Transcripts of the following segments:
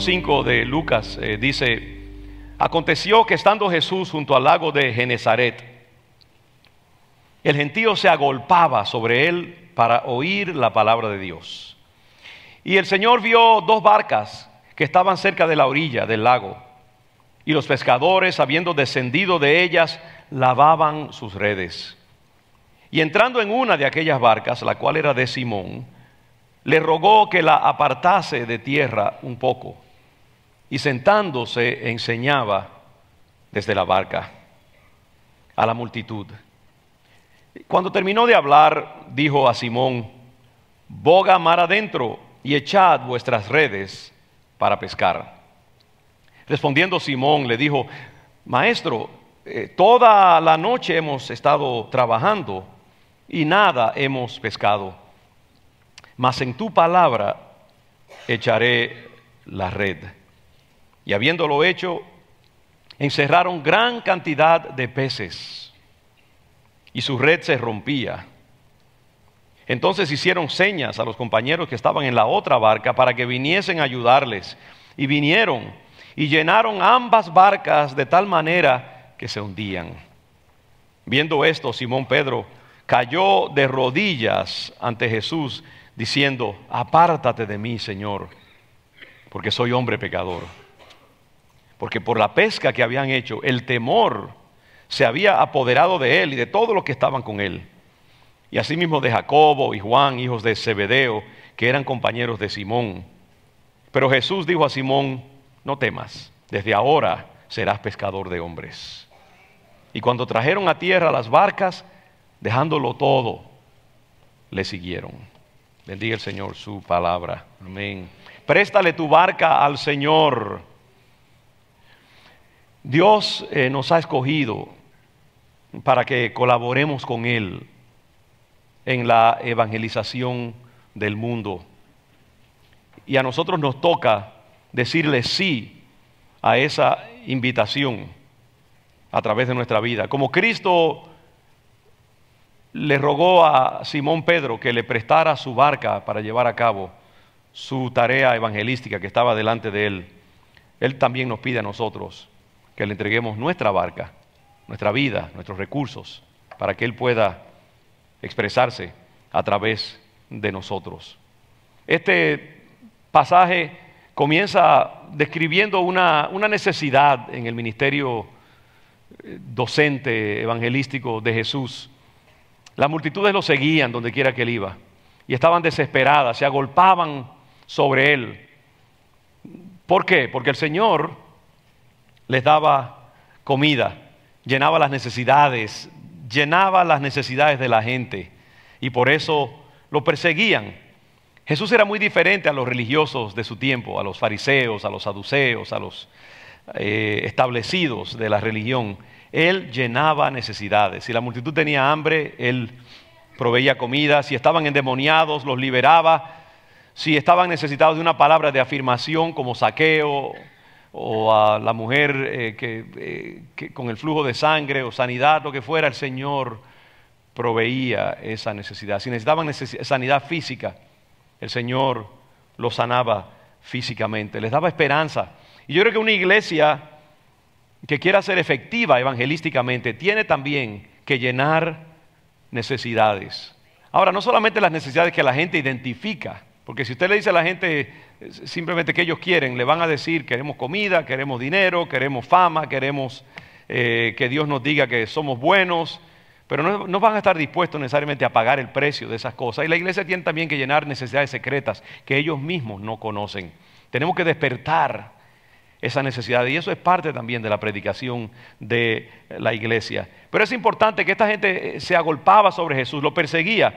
5 de Lucas eh, dice, aconteció que estando Jesús junto al lago de Genezaret, el gentío se agolpaba sobre él para oír la palabra de Dios. Y el Señor vio dos barcas que estaban cerca de la orilla del lago, y los pescadores, habiendo descendido de ellas, lavaban sus redes. Y entrando en una de aquellas barcas, la cual era de Simón, le rogó que la apartase de tierra un poco y sentándose enseñaba desde la barca a la multitud. Cuando terminó de hablar, dijo a Simón, boga mar adentro y echad vuestras redes para pescar. Respondiendo Simón le dijo, Maestro, eh, toda la noche hemos estado trabajando y nada hemos pescado, mas en tu palabra echaré la red. Y habiéndolo hecho, encerraron gran cantidad de peces y su red se rompía. Entonces hicieron señas a los compañeros que estaban en la otra barca para que viniesen a ayudarles. Y vinieron y llenaron ambas barcas de tal manera que se hundían. Viendo esto, Simón Pedro cayó de rodillas ante Jesús, diciendo, apártate de mí, Señor, porque soy hombre pecador porque por la pesca que habían hecho, el temor se había apoderado de él y de todos los que estaban con él. Y asimismo de Jacobo y Juan, hijos de Zebedeo, que eran compañeros de Simón. Pero Jesús dijo a Simón, no temas, desde ahora serás pescador de hombres. Y cuando trajeron a tierra las barcas, dejándolo todo, le siguieron. Bendiga el Señor su palabra. Amén. Préstale tu barca al Señor. Dios eh, nos ha escogido para que colaboremos con Él en la evangelización del mundo. Y a nosotros nos toca decirle sí a esa invitación a través de nuestra vida. Como Cristo le rogó a Simón Pedro que le prestara su barca para llevar a cabo su tarea evangelística que estaba delante de él, Él también nos pide a nosotros que le entreguemos nuestra barca, nuestra vida, nuestros recursos, para que Él pueda expresarse a través de nosotros. Este pasaje comienza describiendo una, necesidad en el ministerio eh, docente evangelístico de Jesús. Las multitudes lo seguían donde quiera que él iba y estaban desesperadas, se agolpaban sobre él. ¿Por qué? Porque el Señor les daba comida, llenaba las necesidades, llenaba las necesidades de la gente y por eso lo perseguían. Jesús era muy diferente a los religiosos de su tiempo, a los fariseos, a los saduceos, a los eh, establecidos de la religión. Él llenaba necesidades. Si la multitud tenía hambre, él proveía comida. Si estaban endemoniados, los liberaba. Si estaban necesitados de una palabra de afirmación como saqueo o a la mujer eh, eh, que, con el flujo de sangre o sanidad, lo que fuera, el Señor proveía esa necesidad. Si necesitaban daba sanidad física, el Señor los sanaba físicamente, les daba esperanza. Y yo creo que una iglesia que quiera ser efectiva evangelísticamente tiene también que llenar necesidades. Ahora, no solamente las necesidades que la gente identifica, porque si usted le dice a la gente eh, simplemente que ellos quieren, le van a decir queremos comida, queremos dinero, queremos fama, queremos eh, que Dios nos diga que somos buenos, pero no, no, van a estar dispuestos necesariamente a pagar el precio de esas cosas. Y la iglesia tiene también que llenar necesidades secretas que ellos mismos no conocen. Tenemos que despertar esa necesidad y eso es parte también de la predicación de la iglesia. Pero es importante que esta gente eh, se agolpaba sobre Jesús, lo perseguía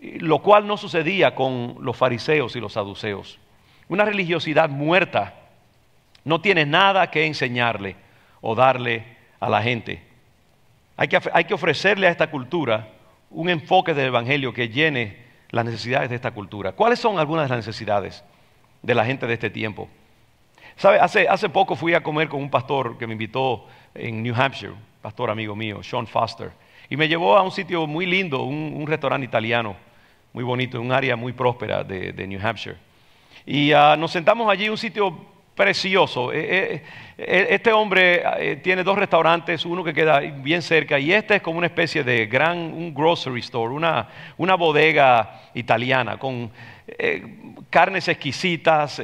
lo cual no sucedía con los fariseos y los saduceos. Una religiosidad muerta no tiene nada que enseñarle o darle a la gente. Hay que, ofrecerle a esta cultura un enfoque del Evangelio que llene las necesidades de esta cultura. ¿Cuáles son algunas de las necesidades de la gente de este tiempo? Hace, poco fui a comer con un pastor que me invitó en New Hampshire, pastor amigo mío, Sean Foster, y me llevó a un sitio muy lindo, un, un restaurante italiano muy bonito, un área muy próspera de, New Hampshire. Y ah, nos sentamos allí, un sitio precioso. Eh, eh, eh, este hombre tiene dos restaurantes, uno que queda bien cerca, y este es como una especie de gran, un grocery store, una, una bodega italiana, con carnes exquisitas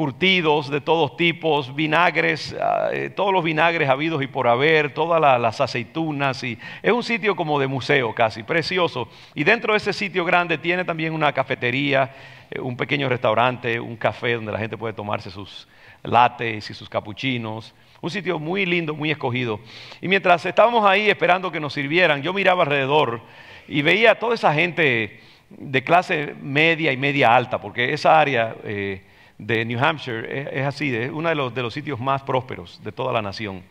curtidos de todos tipos, vinagres, ah, eh, todos los vinagres habidos y por haber, todas las aceitunas. Y es un sitio como de museo casi, precioso. Y dentro de ese sitio grande tiene también una cafetería, eh, un pequeño restaurante, un café donde la gente puede tomarse sus lates y sus capuchinos. Un sitio muy lindo, muy escogido. Y mientras estábamos ahí esperando que nos sirvieran, yo miraba alrededor y veía a toda esa gente de clase media y media alta, porque esa área... Eh, de New Hampshire, eh, es, así, es uno de los, sitios más prósperos de toda la nación.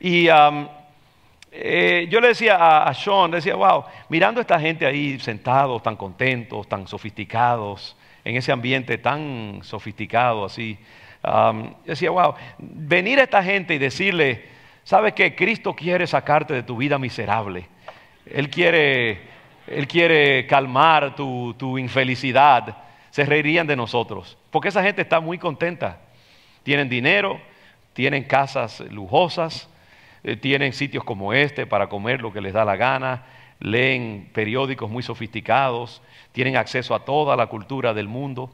Y eh, yo le decía a, Sean, le decía, wow, mirando a esta gente ahí sentados, tan contentos, tan sofisticados, en ese ambiente tan sofisticado así, decía, wow, venir a esta gente y decirle, ¿sabes que Cristo quiere sacarte de tu vida miserable. Él quiere, calmar tu infelicidad se reirían de nosotros, porque esa gente está muy contenta. Tienen dinero, tienen casas lujosas, eh, tienen sitios como este para comer lo que les da la gana, leen periódicos muy sofisticados, tienen acceso a toda la cultura del mundo.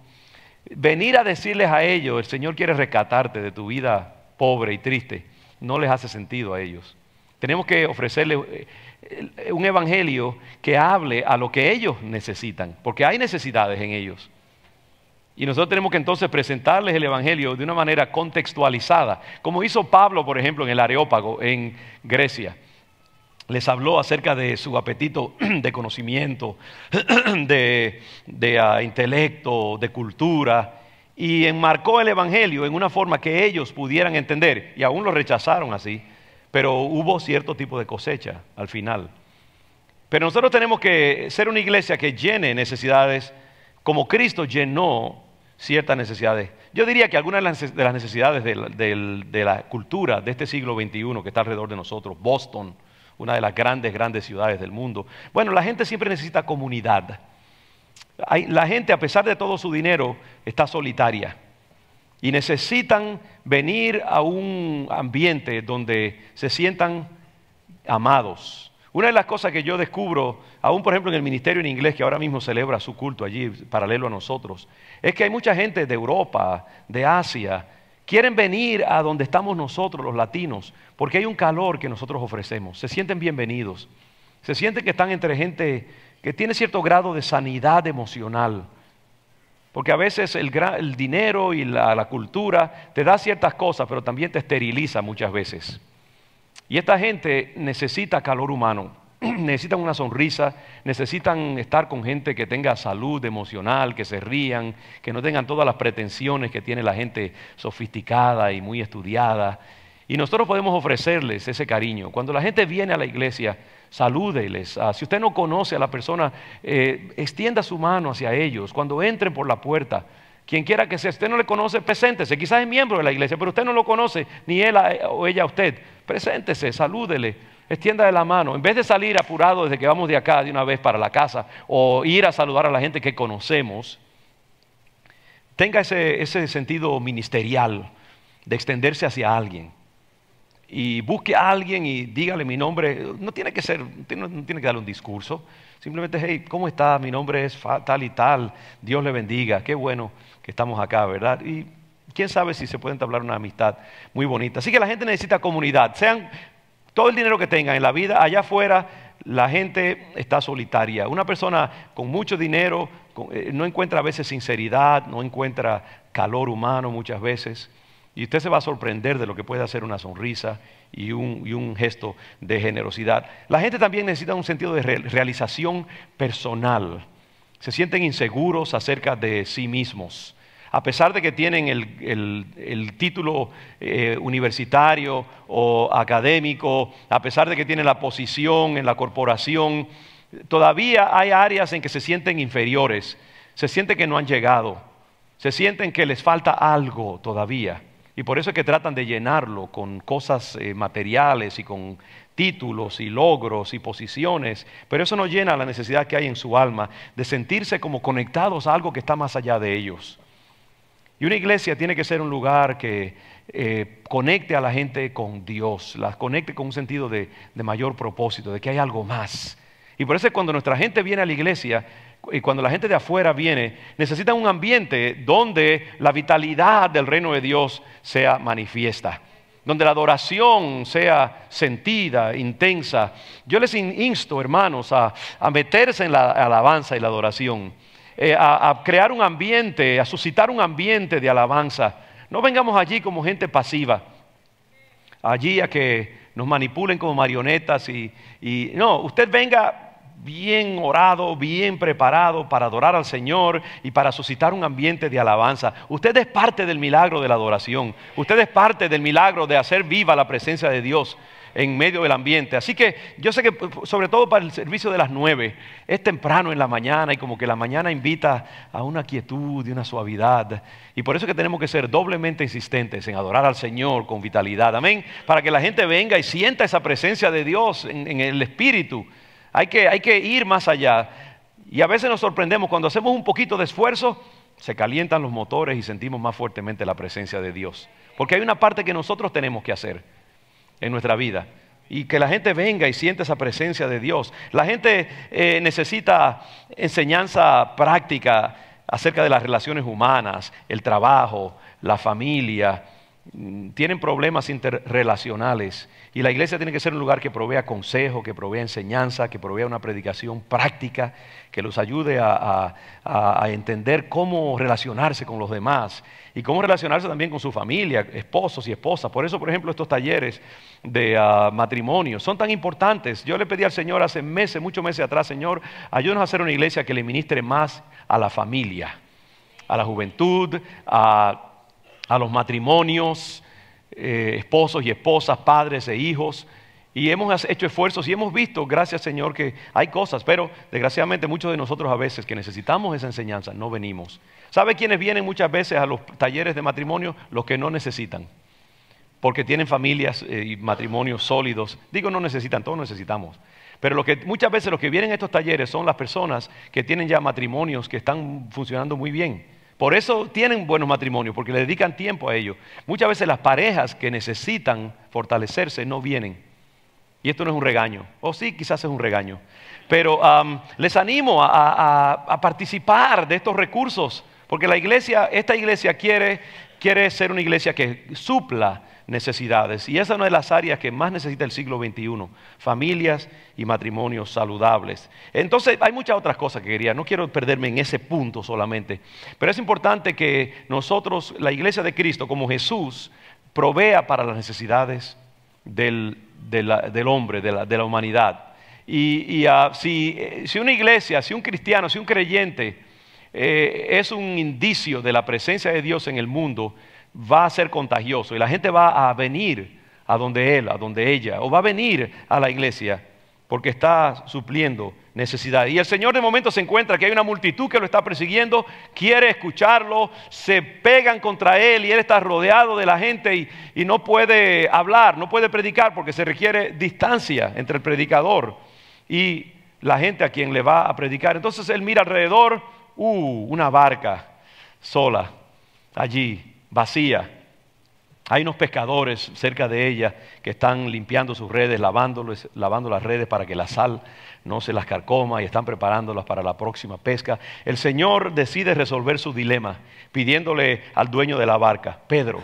Venir a decirles a ellos, el Señor quiere rescatarte de tu vida pobre y triste, no les hace sentido a ellos. Tenemos que ofrecerles eh, eh, un evangelio que hable a lo que ellos necesitan, porque hay necesidades en ellos. Y nosotros tenemos que entonces presentarles el Evangelio de una manera contextualizada, como hizo Pablo, por ejemplo, en el Areópago, en Grecia. Les habló acerca de su apetito de conocimiento, de, ah, intelecto, de cultura, y enmarcó el Evangelio en una forma que ellos pudieran entender, y aún lo rechazaron así, pero hubo cierto tipo de cosecha al final. Pero nosotros tenemos que ser una iglesia que llene necesidades como Cristo llenó ciertas necesidades. Yo diría que algunas de las necesidades de la, cultura de este siglo XXI que está alrededor de nosotros, Boston, una de las grandes, grandes ciudades del mundo. Bueno, la gente siempre necesita comunidad. Hay, la gente, a pesar de todo su dinero, está solitaria. Y necesitan venir a un ambiente donde se sientan amados, una de las cosas que yo descubro, aún por ejemplo en el ministerio en inglés, que ahora mismo celebra su culto allí, paralelo a nosotros, es que hay mucha gente de Europa, de Asia, quieren venir a donde estamos nosotros, los latinos, porque hay un calor que nosotros ofrecemos. Se sienten bienvenidos, se sienten que están entre gente que tiene cierto grado de sanidad emocional. Porque a veces el, dinero y la cultura te da ciertas cosas, pero también te esteriliza muchas veces. Y esta gente necesita calor humano, necesitan una sonrisa, necesitan estar con gente que tenga salud emocional, que se rían, que no tengan todas las pretensiones que tiene la gente sofisticada y muy estudiada. Y nosotros podemos ofrecerles ese cariño. Cuando la gente viene a la iglesia, salúdeles. Ah, si usted no conoce a la persona, eh, extienda su mano hacia ellos. Cuando entren por la puerta, quien quiera que sea, usted no le conoce, preséntese. Quizás es miembro de la iglesia, pero usted no lo conoce, ni él o ella a usted. Preséntese, salúdele, extienda la mano. En vez de salir apurado desde que vamos de acá de una vez para la casa o ir a saludar a la gente que conocemos, tenga ese, sentido ministerial de extenderse hacia alguien. Y busque a alguien y dígale mi nombre. No tiene que ser, no, tiene que darle un discurso. Simplemente, hey, ¿cómo está? Mi nombre es tal y tal. Dios le bendiga. Qué bueno estamos acá, ¿verdad? Y quién sabe si se puede entablar una amistad muy bonita. Así que la gente necesita comunidad. Sean todo el dinero que tengan en la vida, allá afuera la gente está solitaria. Una persona con mucho dinero eh, no encuentra a veces sinceridad, no encuentra calor humano muchas veces. Y usted se va a sorprender de lo que puede hacer una sonrisa y un gesto de generosidad. La gente también necesita un sentido de realización personal. Se sienten inseguros acerca de sí mismos a pesar de que tienen el, título eh, universitario o académico, a pesar de que tienen la posición en la corporación, todavía hay áreas en que se sienten inferiores, se sienten que no han llegado, se sienten que les falta algo todavía. Y por eso es que tratan de llenarlo con cosas eh, materiales y con títulos y logros y posiciones, pero eso no llena la necesidad que hay en su alma de sentirse como conectados a algo que está más allá de ellos. Y una iglesia tiene que ser un lugar que eh, conecte a la gente con Dios, las conecte con un sentido de, mayor propósito, de que hay algo más. Y por eso cuando nuestra gente viene a la iglesia y cuando la gente de afuera viene, necesitan un ambiente donde la vitalidad del reino de Dios sea manifiesta, donde la adoración sea sentida, intensa. Yo les insto, hermanos, a meterse en la alabanza y la adoración eh, a, crear un ambiente, a suscitar un ambiente de alabanza. No vengamos allí como gente pasiva, allí a que nos manipulen como marionetas y, no, usted venga bien orado, bien preparado para adorar al Señor y para suscitar un ambiente de alabanza. Usted es parte del milagro de la adoración, usted es parte del milagro de hacer viva la presencia de Dios en medio del ambiente. Así que yo sé que sobre todo para el servicio de las nueve, es temprano en la mañana y como que la mañana invita a una quietud y una suavidad. Y por eso es que tenemos que ser doblemente insistentes en adorar al Señor con vitalidad. Amén. Para que la gente venga y sienta esa presencia de Dios en, el Espíritu. hay que ir más allá. Y a veces nos sorprendemos cuando hacemos un poquito de esfuerzo, se calientan los motores y sentimos más fuertemente la presencia de Dios. Porque hay una parte que nosotros tenemos que hacer en nuestra vida. Y que la gente venga y sienta esa presencia de Dios. La gente eh, necesita enseñanza práctica acerca de las relaciones humanas, el trabajo, la familia, tienen problemas interrelacionales y la iglesia tiene que ser un lugar que provea consejo, que provea enseñanza, que provea una predicación práctica, que los ayude a, entender cómo relacionarse con los demás y cómo relacionarse también con su familia, esposos y esposas. Por eso, por ejemplo, estos talleres de ah, matrimonio son tan importantes. Yo le pedí al Señor hace meses, muchos meses atrás, Señor, ayúdanos a hacer una iglesia que le ministre más a la familia, a la juventud, a a los matrimonios, eh, esposos y esposas, padres e hijos. Y hemos hecho esfuerzos y hemos visto, gracias Señor, que hay cosas, pero desgraciadamente muchos de nosotros a veces que necesitamos esa enseñanza, no venimos. ¿Sabe quiénes vienen muchas veces a los talleres de matrimonio? Los que no necesitan, porque tienen familias eh, y matrimonios sólidos. Digo, no necesitan, todos necesitamos. Pero lo que, muchas veces los que vienen a estos talleres son las personas que tienen ya matrimonios que están funcionando muy bien por eso tienen buenos matrimonios, porque le dedican tiempo a ellos. Muchas veces las parejas que necesitan fortalecerse no vienen. Y esto no es un regaño. O sí, quizás es un regaño. Pero les animo a, a, participar de estos recursos, porque la iglesia, esta iglesia quiere, quiere ser una iglesia que supla necesidades. Y esa es una de las áreas que más necesita el siglo XXI, familias y matrimonios saludables. Entonces hay muchas otras cosas que quería, no quiero perderme en ese punto solamente, pero es importante que nosotros, la iglesia de Cristo, como Jesús, provea para las necesidades del, hombre, de la, de la, humanidad. Y, ah, eh, si, una iglesia, si un cristiano, si un creyente eh, es un indicio de la presencia de Dios en el mundo, va a ser contagioso y la gente va a venir a donde él, a donde ella, o va a venir a la iglesia porque está supliendo necesidad. Y el Señor de momento se encuentra que hay una multitud que lo está persiguiendo, quiere escucharlo, se pegan contra él y él está rodeado de la gente y, no puede hablar, no puede predicar porque se requiere distancia entre el predicador y la gente a quien le va a predicar. Entonces él mira alrededor, uh, una barca sola allí vacía. Hay unos pescadores cerca de ella que están limpiando sus redes, lavando las redes para que la sal no se las carcoma y están preparándolas para la próxima pesca. El Señor decide resolver su dilema pidiéndole al dueño de la barca, Pedro,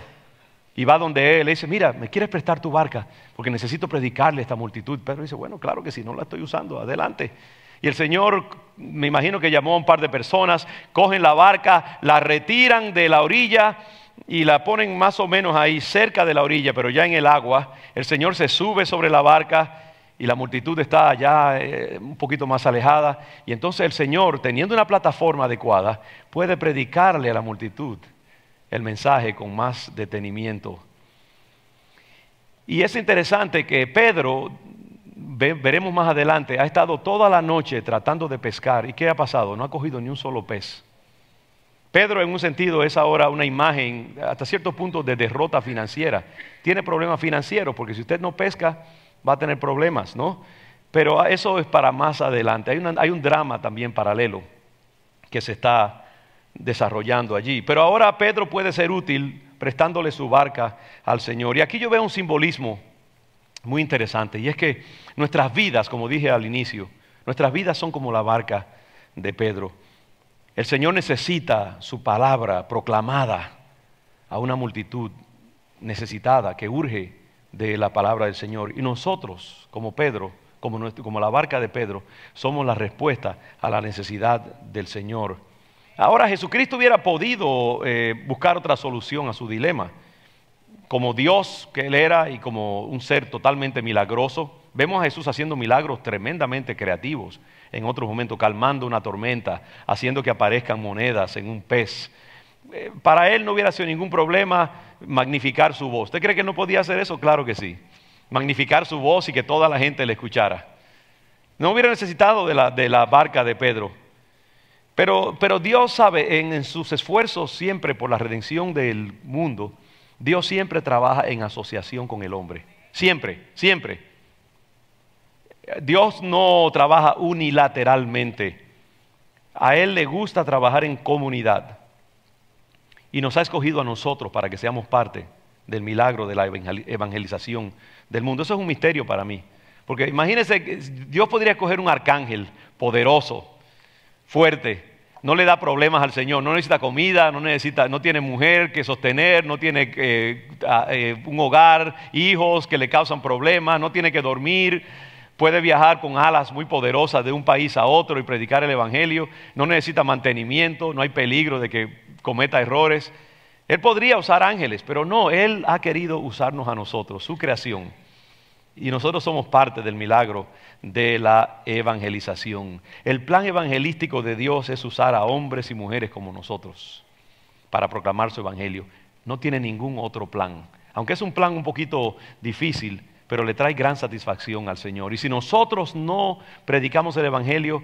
y va donde él, le dice, mira, ¿me quieres prestar tu barca? Porque necesito predicarle a esta multitud. Pedro dice, bueno, claro que si no la estoy usando, adelante. Y el Señor, me imagino que llamó a un par de personas, cogen la barca, la retiran de la orilla y la ponen más o menos ahí cerca de la orilla, pero ya en el agua. El Señor se sube sobre la barca y la multitud está allá eh, un poquito más alejada. Y entonces el Señor, teniendo una plataforma adecuada, puede predicarle a la multitud el mensaje con más detenimiento. Y es interesante que Pedro, veremos más adelante, ha estado toda la noche tratando de pescar. ¿Y qué ha pasado? No ha cogido ni un solo pez. Pedro en un sentido es ahora una imagen hasta cierto punto de derrota financiera. Tiene problemas financieros porque si usted no pesca va a tener problemas, ¿no? Pero eso es para más adelante. Hay, un drama también paralelo que se está desarrollando allí. Pero ahora Pedro puede ser útil prestándole su barca al Señor. Y aquí yo veo un simbolismo muy interesante y es que nuestras vidas, como dije al inicio, nuestras vidas son como la barca de Pedro. El Señor necesita su palabra proclamada a una multitud necesitada que urge de la palabra del Señor. Y nosotros, como Pedro, como, como la barca de Pedro, somos la respuesta a la necesidad del Señor. Ahora Jesucristo hubiera podido eh, buscar otra solución a su dilema. Como Dios que Él era y como un ser totalmente milagroso, vemos a Jesús haciendo milagros tremendamente creativos en otro momento, calmando una tormenta, haciendo que aparezcan monedas en un pez. Eh, para él no hubiera sido ningún problema magnificar su voz. ¿Usted cree que no podía hacer eso? Claro que sí. Magnificar su voz y que toda la gente le escuchara. No hubiera necesitado de la, barca de Pedro. Pero, Dios sabe, en sus esfuerzos siempre por la redención del mundo, Dios siempre trabaja en asociación con el hombre. Siempre, siempre. Dios no trabaja unilateralmente. A Él le gusta trabajar en comunidad. Y nos ha escogido a nosotros para que seamos parte del milagro de la evangelización del mundo. Eso es un misterio para mí. Porque imagínense, Dios podría escoger un arcángel poderoso, fuerte, no le da problemas al Señor, no necesita comida, no, necesita, no tiene mujer que sostener, no tiene eh, eh, un hogar, hijos que le causan problemas, no tiene que dormir puede viajar con alas muy poderosas de un país a otro y predicar el Evangelio, no necesita mantenimiento, no hay peligro de que cometa errores. Él podría usar ángeles, pero no, Él ha querido usarnos a nosotros, su creación. Y nosotros somos parte del milagro de la evangelización. El plan evangelístico de Dios es usar a hombres y mujeres como nosotros para proclamar su evangelio. No tiene ningún otro plan. Aunque es un plan un poquito difícil, pero le trae gran satisfacción al Señor. Y si nosotros no predicamos el Evangelio,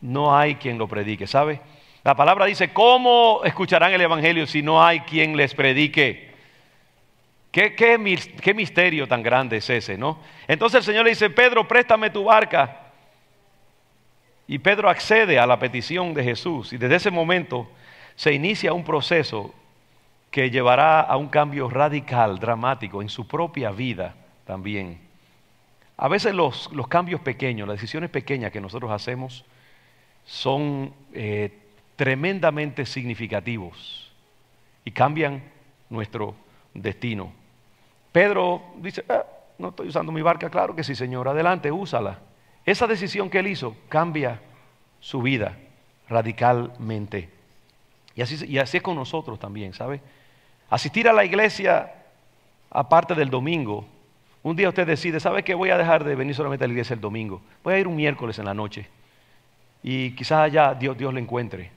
no hay quien lo predique, ¿sabe? La palabra dice, ¿cómo escucharán el Evangelio si no hay quien les predique? ¿Qué, qué misterio tan grande es ese, no? Entonces el Señor le dice, Pedro, préstame tu barca. Y Pedro accede a la petición de Jesús y desde ese momento se inicia un proceso que llevará a un cambio radical, dramático en su propia vida también. A veces los, cambios pequeños, las decisiones pequeñas que nosotros hacemos son eh, tremendamente significativos y cambian nuestro destino. Pedro dice, ah, no estoy usando mi barca, claro que sí, Señor, adelante, úsala. Esa decisión que él hizo cambia su vida radicalmente. Y así, y así es con nosotros también, ¿sabe? Asistir a la iglesia aparte del domingo un día usted decide, ¿sabe qué? Voy a dejar de venir solamente a la iglesia el domingo. Voy a ir un miércoles en la noche. Y quizás allá Dios, Dios le encuentre.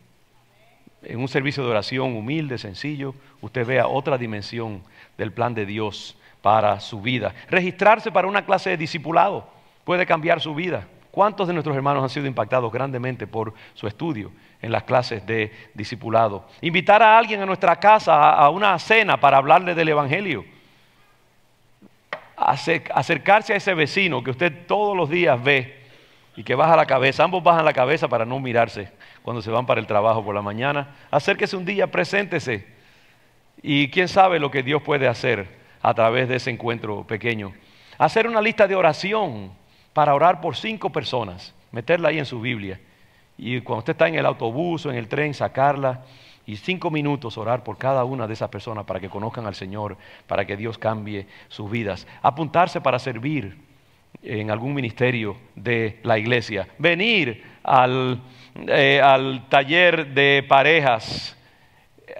En un servicio de oración humilde, sencillo, usted vea otra dimensión del plan de Dios para su vida. Registrarse para una clase de discipulado puede cambiar su vida. ¿Cuántos de nuestros hermanos han sido impactados grandemente por su estudio en las clases de discipulado? Invitar a alguien a nuestra casa a una cena para hablarle del Evangelio acercarse a ese vecino que usted todos los días ve y que baja la cabeza, ambos bajan la cabeza para no mirarse cuando se van para el trabajo por la mañana, acérquese un día, preséntese y quién sabe lo que Dios puede hacer a través de ese encuentro pequeño. Hacer una lista de oración para orar por cinco personas, meterla ahí en su Biblia y cuando usted está en el autobús o en el tren, sacarla y cinco minutos orar por cada una de esas personas para que conozcan al Señor, para que Dios cambie sus vidas. Apuntarse para servir en algún ministerio de la iglesia. Venir eh, al, taller de parejas.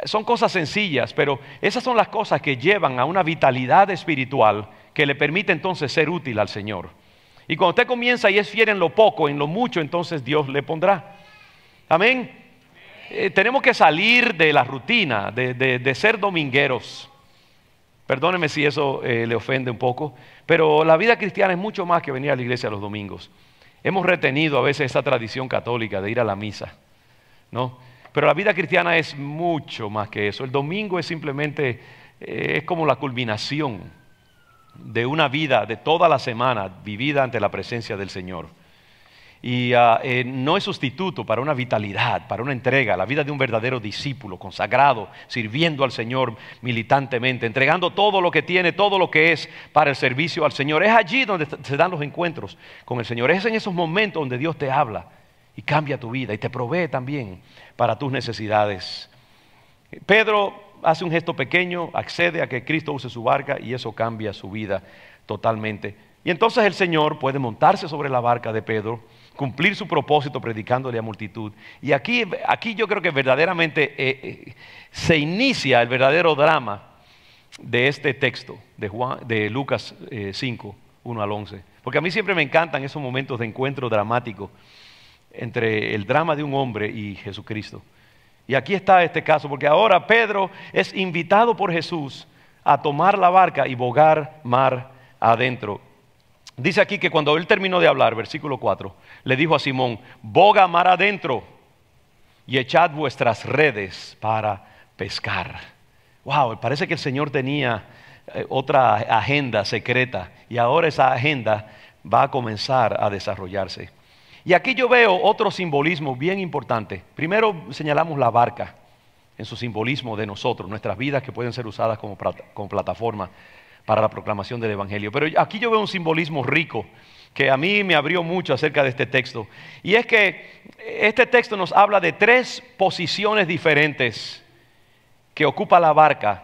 Son cosas sencillas, pero esas son las cosas que llevan a una vitalidad espiritual que le permite entonces ser útil al Señor. Y cuando usted comienza y es fiel en lo poco, en lo mucho, entonces Dios le pondrá. Amén. Eh, tenemos que salir de la rutina, de, ser domingueros. Perdóneme si eso eh, le ofende un poco, pero la vida cristiana es mucho más que venir a la iglesia los domingos. Hemos retenido a veces esa tradición católica de ir a la misa, ¿no? Pero la vida cristiana es mucho más que eso. El domingo es simplemente, eh, es como la culminación de una vida, de toda la semana vivida ante la presencia del Señor. Y ah, eh, no es sustituto para una vitalidad, para una entrega, la vida de un verdadero discípulo, consagrado, sirviendo al Señor militantemente, entregando todo lo que tiene, todo lo que es para el servicio al Señor. Es allí donde se dan los encuentros con el Señor. Es en esos momentos donde Dios te habla y cambia tu vida y te provee también para tus necesidades. Pedro hace un gesto pequeño, accede a que Cristo use su barca y eso cambia su vida totalmente. Y entonces el Señor puede montarse sobre la barca de Pedro cumplir su propósito predicándole a multitud. Y aquí, yo creo que verdaderamente eh, eh, se inicia el verdadero drama de este texto de, de Lucas 5, eh, 1 al 11. Porque a mí siempre me encantan esos momentos de encuentro dramático entre el drama de un hombre y Jesucristo. Y aquí está este caso, porque ahora Pedro es invitado por Jesús a tomar la barca y bogar mar adentro. Dice aquí que cuando él terminó de hablar, versículo 4, le dijo a Simón, boga mar adentro y echad vuestras redes para pescar. Wow, parece que el Señor tenía eh, otra agenda secreta y ahora esa agenda va a comenzar a desarrollarse. Y aquí yo veo otro simbolismo bien importante. Primero señalamos la barca en su simbolismo de nosotros, nuestras vidas que pueden ser usadas como, plataforma para la proclamación del Evangelio. Pero aquí yo veo un simbolismo rico que a mí me abrió mucho acerca de este texto. Y es que este texto nos habla de tres posiciones diferentes que ocupa la barca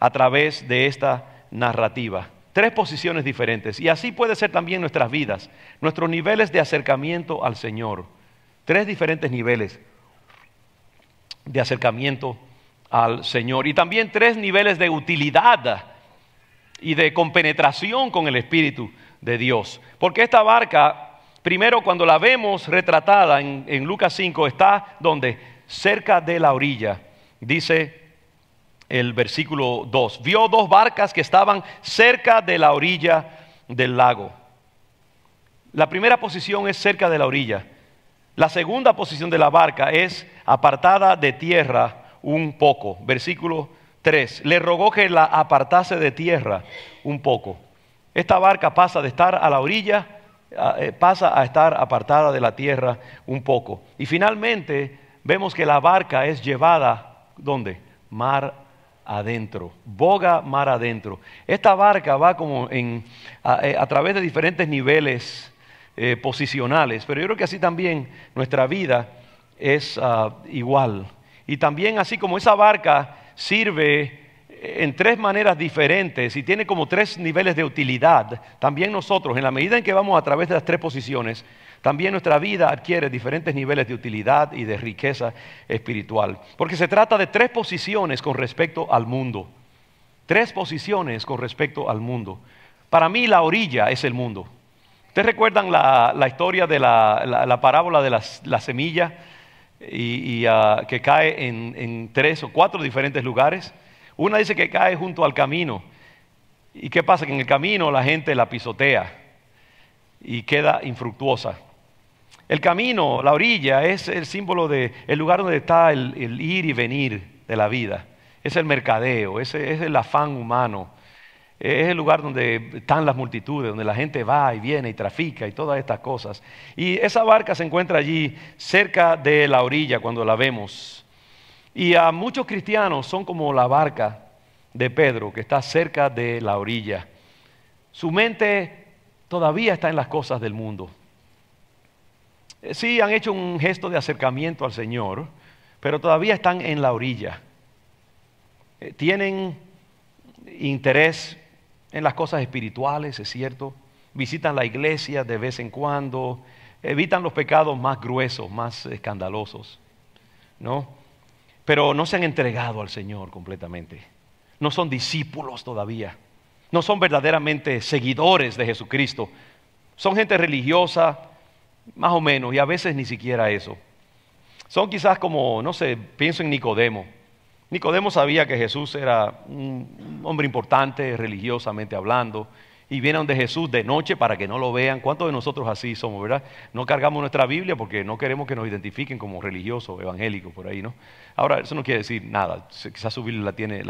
a través de esta narrativa. Tres posiciones diferentes. Y así puede ser también nuestras vidas, nuestros niveles de acercamiento al Señor. Tres diferentes niveles de acercamiento al Señor. Y también tres niveles de utilidad y de compenetración con el Espíritu de Dios. Porque esta barca, primero cuando la vemos retratada en, Lucas 5, está donde? Cerca de la orilla, dice el versículo 2. Vio dos barcas que estaban cerca de la orilla del lago. La primera posición es cerca de la orilla. La segunda posición de la barca es apartada de tierra un poco. Versículo Tres, Le rogó que la apartase de tierra un poco. Esta barca pasa de estar a la orilla, eh, pasa a estar apartada de la tierra un poco. Y finalmente vemos que la barca es llevada, ¿dónde? Mar adentro, boga mar adentro. Esta barca va como en, a, eh, través de diferentes niveles eh, posicionales, pero yo creo que así también nuestra vida es ah, igual. Y también así como esa barca sirve eh, en tres maneras diferentes y tiene como tres niveles de utilidad, también nosotros, en la medida en que vamos a través de las tres posiciones, también nuestra vida adquiere diferentes niveles de utilidad y de riqueza espiritual. Porque se trata de tres posiciones con respecto al mundo. Tres posiciones con respecto al mundo. Para mí la orilla es el mundo. ¿Ustedes recuerdan la, historia de la parábola de la semilla? y, ah, que cae en, tres o cuatro diferentes lugares. Una dice que cae junto al camino. ¿Y qué pasa? Que en el camino la gente la pisotea y queda infructuosa. El camino, la orilla, es el símbolo del lugar donde está el, ir y venir de la vida. Es el mercadeo, es el afán humano es el lugar donde están las multitudes, donde la gente va y viene y trafica y todas estas cosas. Y esa barca se encuentra allí cerca de la orilla cuando la vemos. Y a muchos cristianos son como la barca de Pedro que está cerca de la orilla. Su mente todavía está en las cosas del mundo. Eh, sí han hecho un gesto de acercamiento al Señor, pero todavía están en la orilla. Eh, tienen interés en las cosas espirituales, es cierto. Visitan la iglesia de vez en cuando. Evitan los pecados más gruesos, más escandalosos. ¿No? Pero no se han entregado al Señor completamente. No son discípulos todavía. No son verdaderamente seguidores de Jesucristo. Son gente religiosa, más o menos, y a veces ni siquiera eso. Son quizás como, no sé, pienso en Nicodemo Nicodemo sabía que Jesús era un hombre importante religiosamente hablando y viene donde Jesús de noche para que no lo vean. ¿Cuántos de nosotros así somos, verdad? No cargamos nuestra Biblia porque no queremos que nos identifiquen como religiosos, evangélicos, por ahí, ¿no? Ahora, eso no quiere decir nada. Quizás su Biblia la tiene,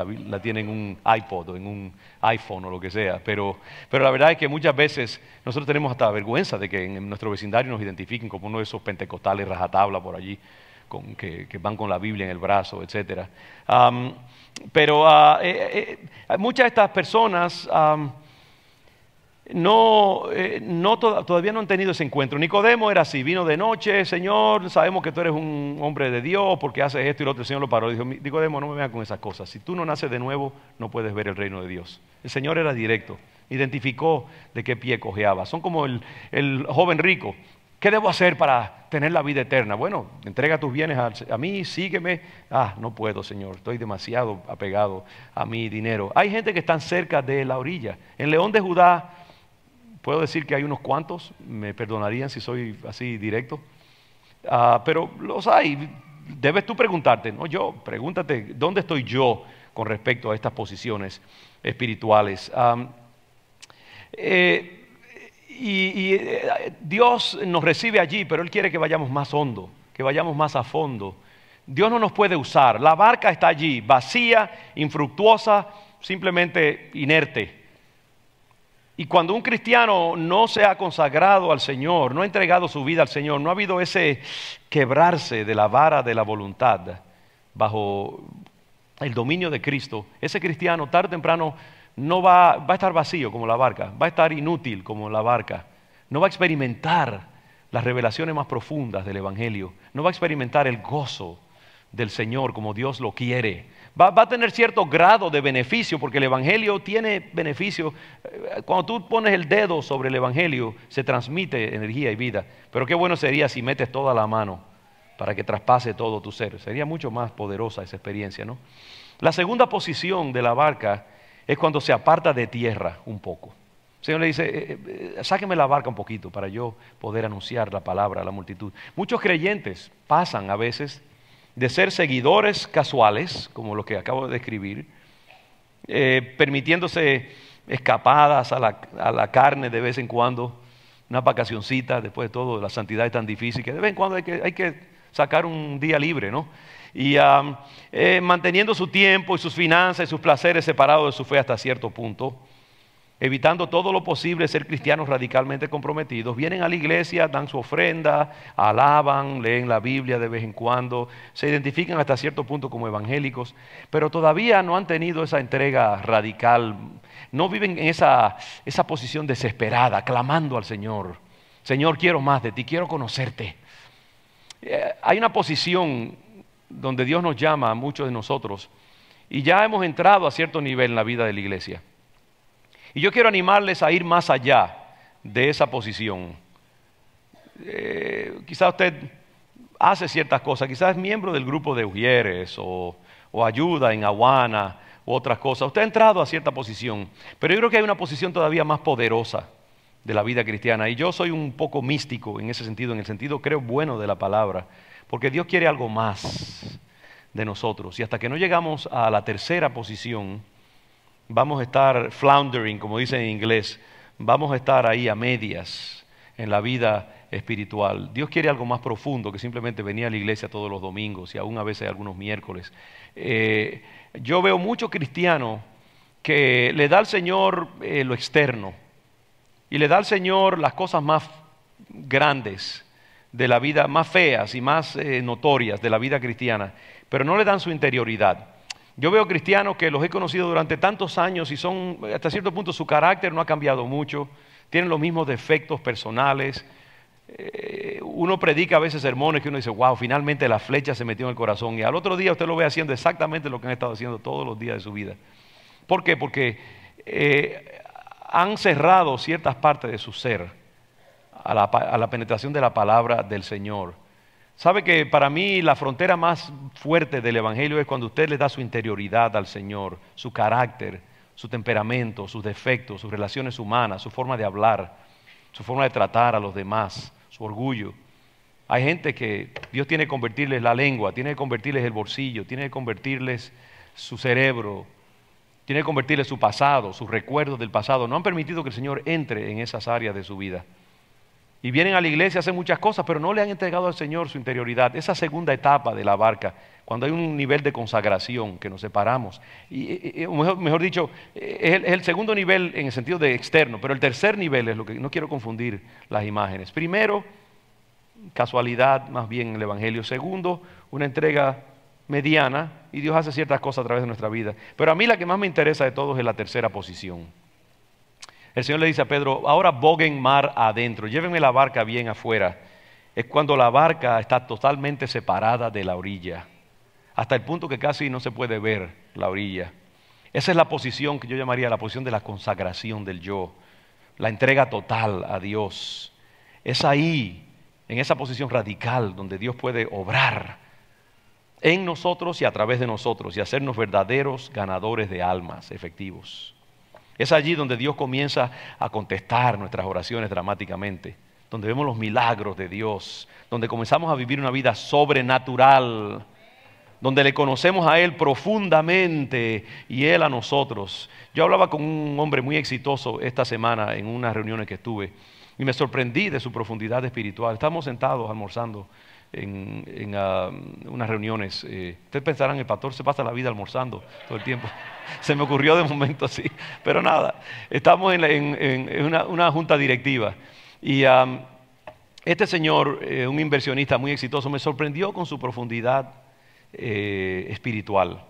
en un iPod o en un iPhone o lo que sea. Pero, pero la verdad es que muchas veces nosotros tenemos hasta vergüenza de que en nuestro vecindario nos identifiquen como uno de esos pentecostales rajatabla por allí que, van con la Biblia en el brazo, etc. pero ah, eh, eh, eh, muchas de estas personas no, todavía no han tenido ese encuentro. Nicodemo era así, vino de noche, Señor, sabemos que tú eres un hombre de Dios, porque haces esto y lo otro. El Señor lo paró y dijo, Nicodemo, no me vengas con esas cosas. Si tú no naces de nuevo, no puedes ver el reino de Dios. El Señor era directo, identificó de qué pie cojeaba. Son como el joven rico. ¿Qué debo hacer para tener la vida eterna. Bueno, entrega tus bienes a, mí, sígueme. Ah, no puedo, Señor, estoy demasiado apegado a mi dinero. Hay gente que están cerca de la orilla. En León de Judá, puedo decir que hay unos cuantos, me perdonarían si soy así directo, ah, pero los hay. Debes tú preguntarte, no yo, pregúntate, ¿dónde estoy yo con respecto a estas posiciones espirituales? Eh, y, eh, Dios nos recibe allí, pero Él quiere que vayamos más hondo, que vayamos más a fondo. Dios no nos puede usar. La barca está allí, vacía, infructuosa, simplemente inerte. Y cuando un cristiano no se ha consagrado al Señor, no ha entregado su vida al Señor, no ha habido ese quebrarse de la vara de la voluntad bajo el dominio de Cristo, ese cristiano tarde o temprano no va, a estar vacío como la barca, va a estar inútil como la barca, no va a experimentar las revelaciones más profundas del Evangelio, no va a experimentar el gozo del Señor como Dios lo quiere. Va, va, a tener cierto grado de beneficio, porque el Evangelio tiene beneficio. Eh, cuando tú pones el dedo sobre el Evangelio, se transmite energía y vida. Pero qué bueno sería si metes toda la mano para que traspase todo tu ser. Sería mucho más poderosa esa experiencia, ¿no? La segunda posición de la barca es cuando se aparta de tierra un poco. El Señor le dice, eh, eh, eh, sáqueme la barca un poquito para yo poder anunciar la palabra a la multitud. Muchos creyentes pasan a veces de ser seguidores casuales, como los que acabo de describir, permitiéndose escapadas a la, carne de vez en cuando, una vacacioncita, después de todo, la santidad es tan difícil que de vez en cuando hay que, hay que sacar un día libre, ¿no? y eh, manteniendo su tiempo y sus finanzas y sus placeres separados de su fe hasta cierto punto, evitando todo lo posible ser cristianos radicalmente comprometidos, vienen a la iglesia, dan su ofrenda, alaban, leen la Biblia de vez en cuando, se identifican hasta cierto punto como evangélicos, pero todavía no han tenido esa entrega radical, no viven en esa, posición desesperada, clamando al Señor, Señor, quiero más de ti, quiero conocerte. Eh, hay una posición donde Dios nos llama a muchos de nosotros. Y ya hemos entrado a cierto nivel en la vida de la iglesia. Y yo quiero animarles a ir más allá de esa posición. Eh, quizás usted hace ciertas cosas, quizás es miembro del grupo de Ujieres o, o ayuda en Aguana u otras cosas. Usted ha entrado a cierta posición, pero yo creo que hay una posición todavía más poderosa de la vida cristiana. Y yo soy un poco místico en ese sentido, en el sentido creo bueno de la palabra. Porque Dios quiere algo más de nosotros. Y hasta que no llegamos a la tercera posición, vamos a estar floundering, como dicen en inglés, vamos a estar ahí a medias en la vida espiritual. Dios quiere algo más profundo que simplemente venir a la iglesia todos los domingos y aún a veces algunos miércoles. Eh, yo veo mucho cristiano que le da al Señor eh, lo externo y le da al Señor las cosas más grandes de la vida más feas y más eh, notorias de la vida cristiana, pero no le dan su interioridad. Yo veo cristianos que los he conocido durante tantos años y son, hasta cierto punto, su carácter no ha cambiado mucho, tienen los mismos defectos personales. Eh, uno predica a veces sermones que uno dice, wow, finalmente la flecha se metió en el corazón y al otro día usted lo ve haciendo exactamente lo que han estado haciendo todos los días de su vida. ¿Por qué? Porque eh, han cerrado ciertas partes de su ser a la, penetración de la palabra del Señor. Sabe que para mí la frontera más fuerte del Evangelio es cuando usted le da su interioridad al Señor, su carácter, su temperamento, sus defectos, sus relaciones humanas, su forma de hablar, su forma de tratar a los demás, su orgullo. Hay gente que Dios tiene que convertirles la lengua, tiene que convertirles el bolsillo, tiene que convertirles su cerebro, tiene que convertirles su pasado, sus recuerdos del pasado. No han permitido que el Señor entre en esas áreas de su vida. Y vienen a la iglesia, hacen muchas cosas, pero no le han entregado al Señor su interioridad. Esa segunda etapa de la barca, cuando hay un nivel de consagración que nos separamos. Y, eh, eh, eh, mejor, dicho, es el, segundo nivel en el sentido de externo, pero el tercer nivel es lo que no quiero confundir las imágenes. Primero, casualidad, más bien el Evangelio. Segundo, una entrega mediana, y Dios hace ciertas cosas a través de nuestra vida. Pero a mí la que más me interesa de todos es la tercera posición el Señor le dice a Pedro, ahora boguen mar adentro, llévenme la barca bien afuera. Es cuando la barca está totalmente separada de la orilla, hasta el punto que casi no se puede ver la orilla. Esa es la posición que yo llamaría la posición de la consagración del yo, la entrega total a Dios. Es ahí, en esa posición radical, donde Dios puede obrar en nosotros y a través de nosotros y hacernos verdaderos ganadores de almas efectivos. Es allí donde Dios comienza a contestar nuestras oraciones dramáticamente, donde vemos los milagros de Dios, donde comenzamos a vivir una vida sobrenatural, donde le conocemos a Él profundamente y Él a nosotros. Yo hablaba con un hombre muy exitoso esta semana en unas reuniones que estuve y me sorprendí de su profundidad espiritual. Estamos sentados almorzando en, ah, unas reuniones. Eh, ustedes pensarán, el pastor se pasa la vida almorzando todo el tiempo. se me ocurrió de momento así. Pero nada, estamos en, una, junta directiva. Y este señor, eh, un inversionista muy exitoso, me sorprendió con su profundidad eh, espiritual.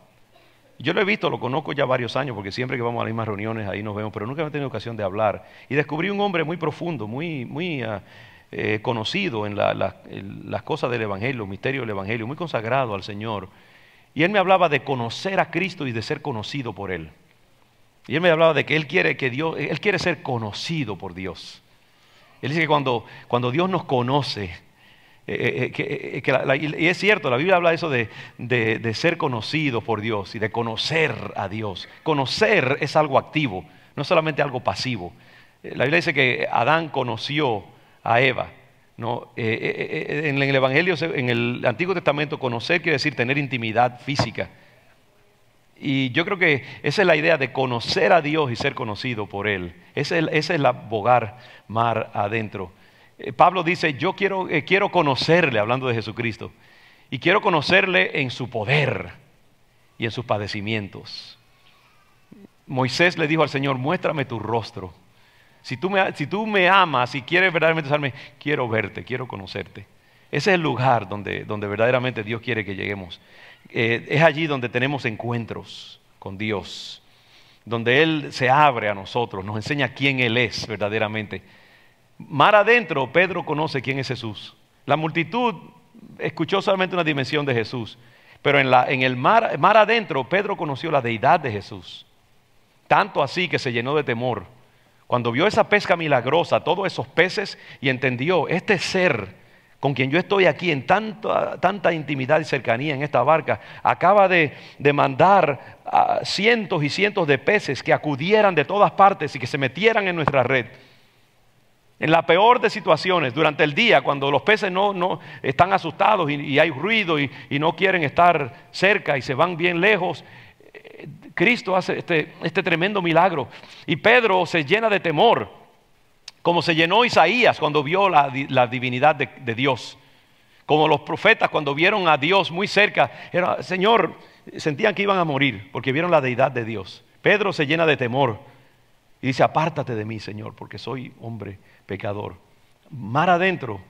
Yo lo he visto, lo conozco ya varios años, porque siempre que vamos a las mismas reuniones ahí nos vemos, pero nunca me he tenido ocasión de hablar. Y descubrí un hombre muy profundo, muy, muy ah, eh, conocido en las cosas del Evangelio, misterio del Evangelio, muy consagrado al Señor. Y él me hablaba de conocer a Cristo y de ser conocido por Él. Y él me hablaba de que Él quiere, que Dios, él quiere ser conocido por Dios. Él dice que cuando, cuando Dios nos conoce, eh, eh, y es cierto, la Biblia habla de eso de, de, ser conocido por Dios y de conocer a Dios. Conocer es algo activo, no solamente algo pasivo. La Biblia dice que Adán conoció a Eva. Eh, eh, eh, en el Evangelio, en el Antiguo Testamento, conocer quiere decir tener intimidad física. Y yo creo que esa es la idea de conocer a Dios y ser conocido por Él. Esa es, la bogar mar adentro. Pablo dice, yo quiero, quiero conocerle, hablando de Jesucristo, y quiero conocerle en su poder y en sus padecimientos. Moisés le dijo al Señor, muéstrame tu rostro. Si tú, me, amas si quieres verdaderamente usarme, quiero verte, quiero conocerte. Ese es el lugar donde, verdaderamente Dios quiere que lleguemos. Eh, es allí donde tenemos encuentros con Dios, donde Él se abre a nosotros, nos enseña quién Él es verdaderamente. Mar adentro, Pedro conoce quién es Jesús. La multitud escuchó solamente una dimensión de Jesús, pero en, el mar adentro, Pedro conoció la deidad de Jesús. Tanto así que se llenó de temor cuando vio esa pesca milagrosa, todos esos peces, y entendió, este ser con quien yo estoy aquí en tanta, intimidad y cercanía en esta barca, acaba de, mandar a cientos y cientos de peces que acudieran de todas partes y que se metieran en nuestra red. En la peor de situaciones, durante el día, cuando los peces no, están asustados y, hay ruido y, no quieren estar cerca y se van bien lejos, Cristo hace este, este, tremendo milagro y Pedro se llena de temor, como se llenó Isaías cuando vio la, divinidad de, de Dios como los profetas cuando vieron a Dios muy cerca, era, Señor, sentían que iban a morir porque vieron la deidad de Dios. Pedro se llena de temor y dice, apártate de mí, Señor, porque soy hombre pecador. Mar adentro,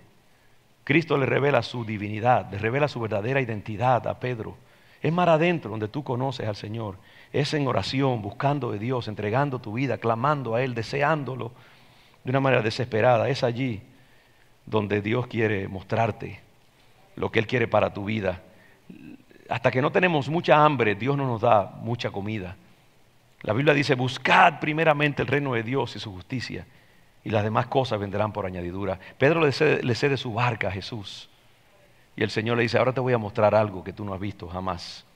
Cristo le revela su divinidad, le revela su verdadera identidad a Pedro. Es más adentro donde tú conoces al Señor. Es en oración, buscando de Dios, entregando tu vida, clamando a Él, deseándolo de una manera desesperada. Es allí donde Dios quiere mostrarte lo que Él quiere para tu vida. Hasta que no tenemos mucha hambre, Dios no nos da mucha comida. La Biblia dice, buscad primeramente el reino de Dios y su justicia, y las demás cosas vendrán por añadidura. Pedro le cede su barca a Jesús. Y el Señor le dice, ahora te voy a mostrar algo que tú no has visto jamás.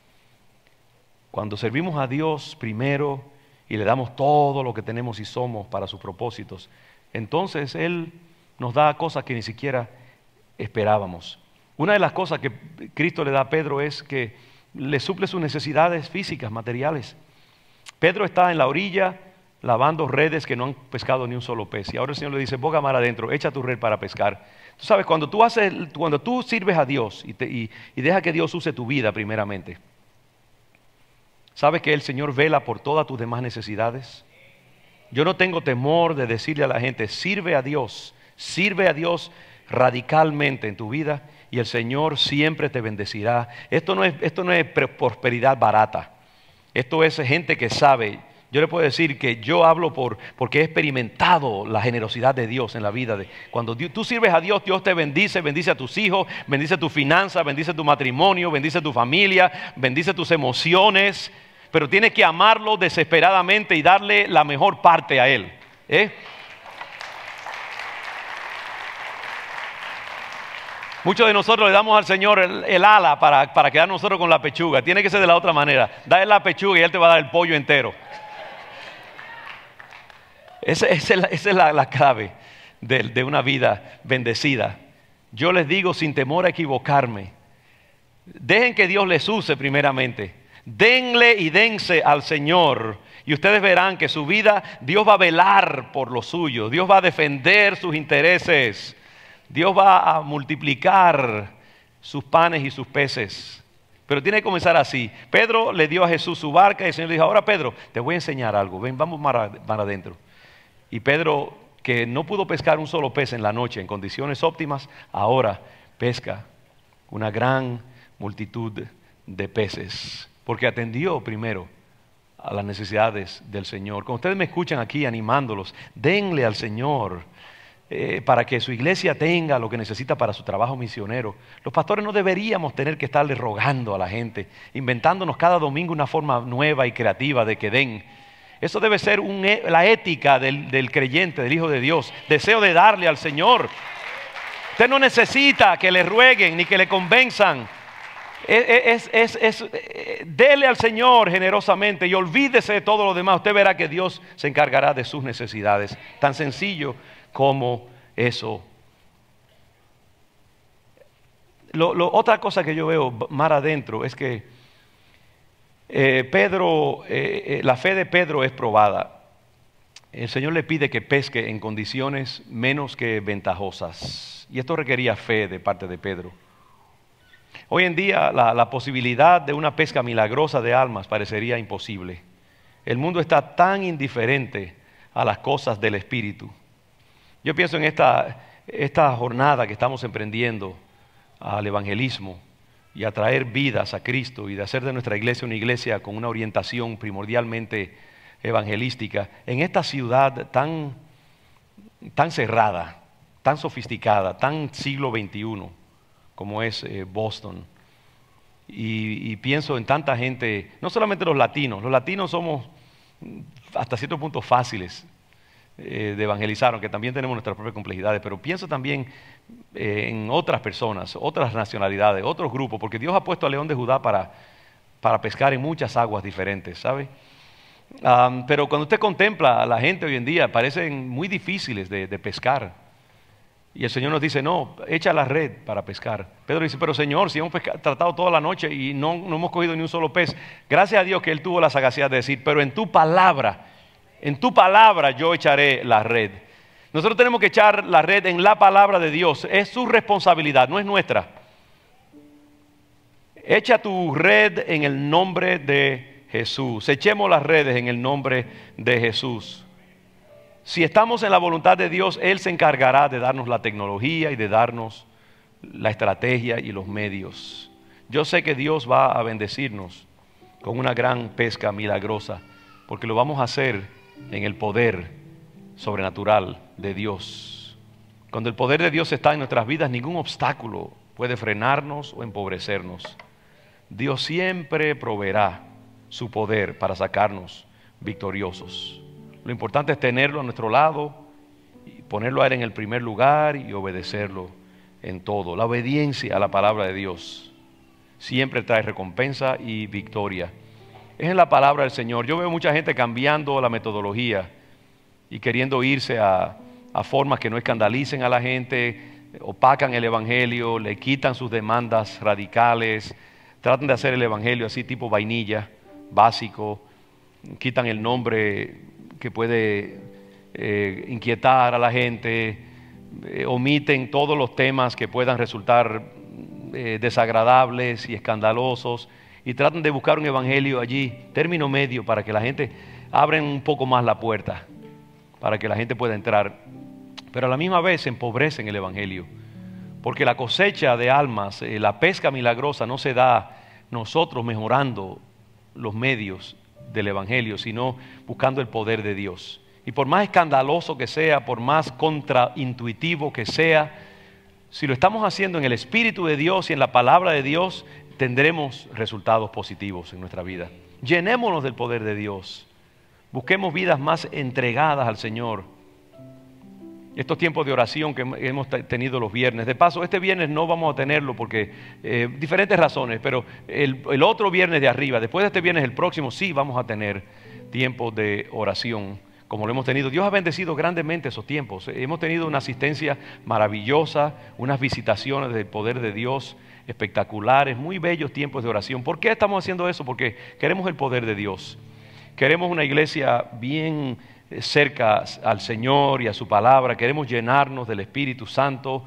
Cuando servimos a Dios primero y le damos todo lo que tenemos y somos para sus propósitos, entonces Él nos da cosas que ni siquiera esperábamos. Una de las cosas que Cristo le da a Pedro es que le suple sus necesidades físicas, materiales. Pedro está en la orilla lavando redes que no han pescado ni un solo pez. Y ahora el Señor le dice, boga mar adentro, echa tu red para pescar. Tú sabes, cuando tú, haces, cuando tú sirves a Dios y, deja que Dios use tu vida primeramente, ¿sabes que el Señor vela por todas tus demás necesidades? Yo no tengo temor de decirle a la gente, sirve a Dios, sirve a Dios radicalmente en tu vida y el Señor siempre te bendecirá. Esto esto no es prosperidad barata. Esto es gente que sabe, yo le puedo decir que yo hablo por, porque he experimentado la generosidad de Dios en la vida. De, cuando tú sirves a Dios, Dios te bendice, bendice a tus hijos, bendice tu finanza, bendice tu matrimonio, bendice tu familia, bendice tus emociones. Pero tienes que amarlo desesperadamente y darle la mejor parte a Él. ¿eh? Muchos de nosotros le damos al Señor el, ala para, para quedar nosotros con la pechuga. Tiene que ser de la otra manera. Dale la pechuga y Él te va a dar el pollo entero. Esa, es la, clave de, de una vida bendecida. Yo les digo sin temor a equivocarme, dejen que Dios les use primeramente. Denle y dense al Señor. Y ustedes verán que su vida, Dios va a velar por lo suyo. Dios va a defender sus intereses. Dios va a multiplicar sus panes y sus peces. Pero tiene que comenzar así. Pedro le dio a Jesús su barca y el Señor le dijo, ahora Pedro, te voy a enseñar algo. Ven, vamos para adentro. Y Pedro, que no pudo pescar un solo pez en la noche en condiciones óptimas, ahora pesca una gran multitud de peces, porque atendió primero a las necesidades del Señor. Como ustedes me escuchan aquí animándolos, denle al Señor eh, para que su iglesia tenga lo que necesita para su trabajo misionero. Los pastores no deberíamos tener que estarle rogando a la gente, inventándonos cada domingo una forma nueva y creativa de que den. Eso debe ser e, la ética del, creyente, del Hijo de Dios. Deseo de darle al Señor. Usted no necesita que le rueguen ni que le convenzan. E, e, es, eh, dele al Señor generosamente y olvídese de todo lo demás. Usted verá que Dios se encargará de sus necesidades. Tan sencillo como eso. otra cosa que yo veo más adentro es que eh, Pedro, eh, eh, la fe de Pedro es probada. El Señor le pide que pesque en condiciones menos que ventajosas. Y esto requería fe de parte de Pedro. Hoy en día la, posibilidad de una pesca milagrosa de almas parecería imposible. El mundo está tan indiferente a las cosas del Espíritu. Yo pienso en esta jornada que estamos emprendiendo al evangelismo y atraer vidas a Cristo y de hacer de nuestra iglesia una iglesia con una orientación primordialmente evangelística, en esta ciudad tan, tan cerrada, tan sofisticada, tan siglo XXI como es eh, Boston. Y, pienso en tanta gente, no solamente los latinos, los latinos somos hasta cierto punto fáciles eh, de evangelizar, aunque también tenemos nuestras propias complejidades, pero pienso también eh, en otras personas, otras nacionalidades, otros grupos, porque Dios ha puesto al León de Judá para, pescar en muchas aguas diferentes, ¿sabe? pero cuando usted contempla a la gente hoy en día, parecen muy difíciles de, pescar. Y el Señor nos dice, no, echa la red para pescar. Pedro dice, pero Señor, si hemos tratado toda la noche y no, no hemos cogido ni un solo pez, gracias a Dios que Él tuvo la sagacidad de decir, pero en tu palabra, en tu palabra yo echaré la red. Nosotros tenemos que echar la red en la palabra de Dios. Es su responsabilidad, no es nuestra. Echa tu red en el nombre de Jesús. Echemos las redes en el nombre de Jesús. Si estamos en la voluntad de Dios, Él se encargará de darnos la tecnología y de darnos la estrategia y los medios. Yo sé que Dios va a bendecirnos con una gran pesca milagrosa, porque lo vamos a hacer en el poder sobrenatural de Dios. Cuando el poder de Dios está en nuestras vidas, ningún obstáculo puede frenarnos o empobrecernos. Dios siempre proveerá su poder para sacarnos victoriosos. Lo importante es tenerlo a nuestro lado, y ponerlo a Él en el primer lugar y obedecerlo en todo. La obediencia a la palabra de Dios siempre trae recompensa y victoria. Es en la palabra del Señor. Yo veo mucha gente cambiando la metodología y queriendo irse a a formas que no escandalicen a la gente, opacan el Evangelio, le quitan sus demandas radicales, tratan de hacer el Evangelio así tipo vainilla, básico, quitan el nombre que puede eh, inquietar a la gente, eh, omiten todos los temas que puedan resultar eh, desagradables y escandalosos y tratan de buscar un evangelio allí, término medio, para que la gente abren un poco más la puerta, para que la gente pueda entrar pero a la misma vez empobrecen el Evangelio. Porque la cosecha de almas, eh, la pesca milagrosa no se da nosotros mejorando los medios del Evangelio, sino buscando el poder de Dios. Y por más escandaloso que sea, por más contraintuitivo que sea, si lo estamos haciendo en el Espíritu de Dios y en la palabra de Dios, tendremos resultados positivos en nuestra vida. Llenémonos del poder de Dios. Busquemos vidas más entregadas al Señor estos tiempos de oración que hemos tenido los viernes. De paso, este viernes no vamos a tenerlo porque eh, diferentes razones, pero el, el, otro viernes de arriba, después de este viernes, el próximo, sí vamos a tener tiempos de oración como lo hemos tenido. Dios ha bendecido grandemente esos tiempos. Hemos tenido una asistencia maravillosa, unas visitaciones del poder de Dios espectaculares, muy bellos tiempos de oración. ¿Por qué estamos haciendo eso? Porque queremos el poder de Dios. Queremos una iglesia bien cerca al Señor y a su palabra, queremos llenarnos del Espíritu Santo,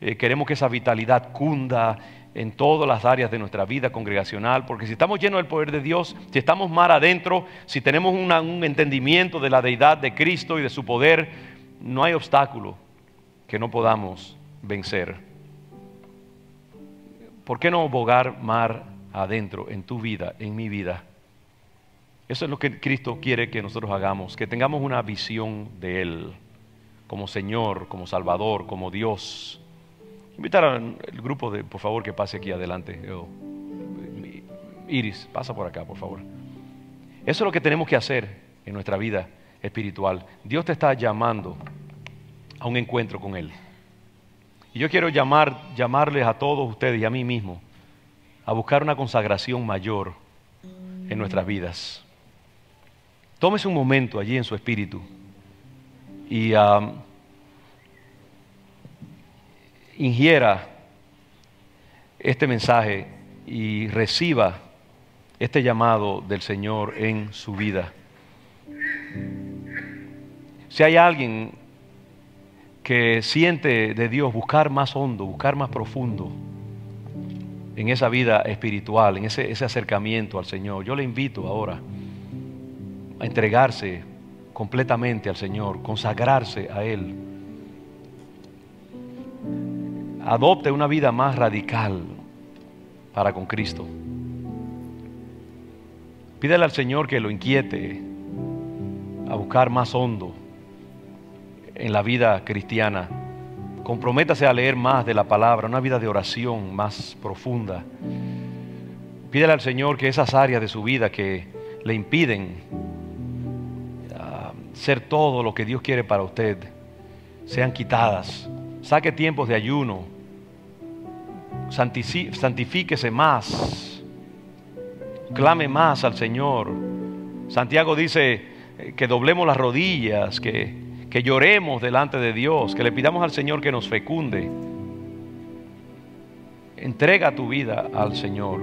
eh, queremos que esa vitalidad cunda en todas las áreas de nuestra vida congregacional, porque si estamos llenos del poder de Dios, si estamos mar adentro, si tenemos un entendimiento de la deidad de Cristo y de su poder, no hay obstáculo que no podamos vencer. ¿Por qué no bogar mar adentro en tu vida, en mi vida? Eso es lo que Cristo quiere que nosotros hagamos, que tengamos una visión de Él como Señor, como Salvador, como Dios. Invitar al grupo, de, por favor, que pase aquí adelante. Iris, pasa por acá, por favor. Eso es lo que tenemos que hacer en nuestra vida espiritual. Dios te está llamando a un encuentro con Él. Y yo quiero llamarles a todos ustedes y a mí mismo a buscar una consagración mayor en nuestras vidas. Tómese un momento allí en su espíritu y ingiera este mensaje y reciba este llamado del Señor en su vida. Si hay alguien que siente de Dios buscar más hondo, buscar más profundo en esa vida espiritual, en ese acercamiento al Señor, yo le invito ahora entregarse completamente al Señor, consagrarse a Él. Adopte una vida más radical para con Cristo. Pídele al Señor que lo inquiete a buscar más hondo en la vida cristiana. Comprométase a leer más de la palabra, una vida de oración más profunda. Pídele al Señor que esas áreas de su vida que le impiden ser todo lo que Dios quiere para usted sean quitadas. Saque tiempos de ayuno. Santifíquese más. Clame más al Señor. Santiago dice eh, que doblemos las rodillas, que, que lloremos delante de Dios, que le pidamos al Señor que nos fecunde. Entrega tu vida al Señor.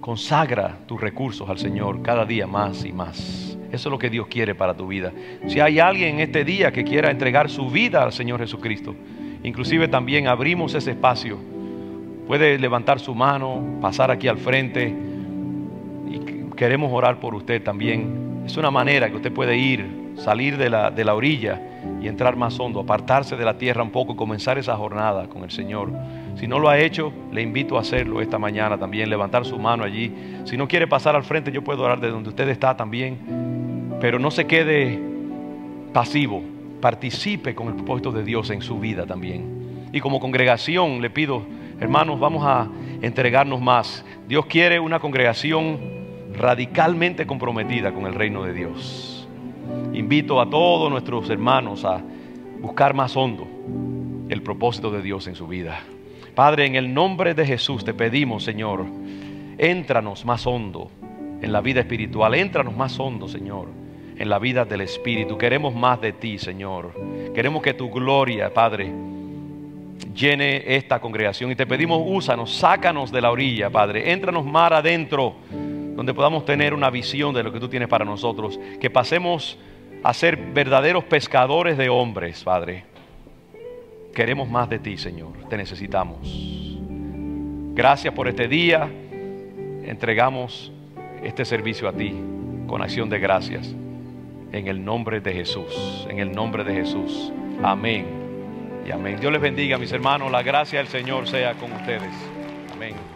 Consagra tus recursos al Señor cada día más y más. Eso es lo que Dios quiere para tu vida. Si hay alguien en este día que quiera entregar su vida al Señor Jesucristo, inclusive también abrimos ese espacio. Puede levantar su mano, pasar aquí al frente y queremos orar por usted también. Es una manera que usted puede ir, salir de la, de la orilla y entrar más hondo, apartarse de la tierra un poco, comenzar esa jornada con el Señor. Si no lo ha hecho, le invito a hacerlo esta mañana también, levantar su mano allí. Si no quiere pasar al frente, yo puedo orar de donde usted está también pero no se quede pasivo, participe con el propósito de Dios en su vida también. Y como congregación le pido, hermanos, vamos a entregarnos más. Dios quiere una congregación radicalmente comprometida con el reino de Dios. Invito a todos nuestros hermanos a buscar más hondo el propósito de Dios en su vida. Padre, en el nombre de Jesús te pedimos, Señor, éntranos más hondo en la vida espiritual, éntranos más hondo, Señor en la vida del Espíritu. Queremos más de ti, Señor. Queremos que tu gloria, Padre, llene esta congregación. Y te pedimos, úsanos, sácanos de la orilla, Padre. Éntranos mar adentro, donde podamos tener una visión de lo que tú tienes para nosotros. Que pasemos a ser verdaderos pescadores de hombres, Padre. Queremos más de ti, Señor. Te necesitamos. Gracias por este día. Entregamos este servicio a ti con acción de gracias en el nombre de Jesús, en el nombre de Jesús. Amén y amén. Dios les bendiga, mis hermanos. La gracia del Señor sea con ustedes. Amén.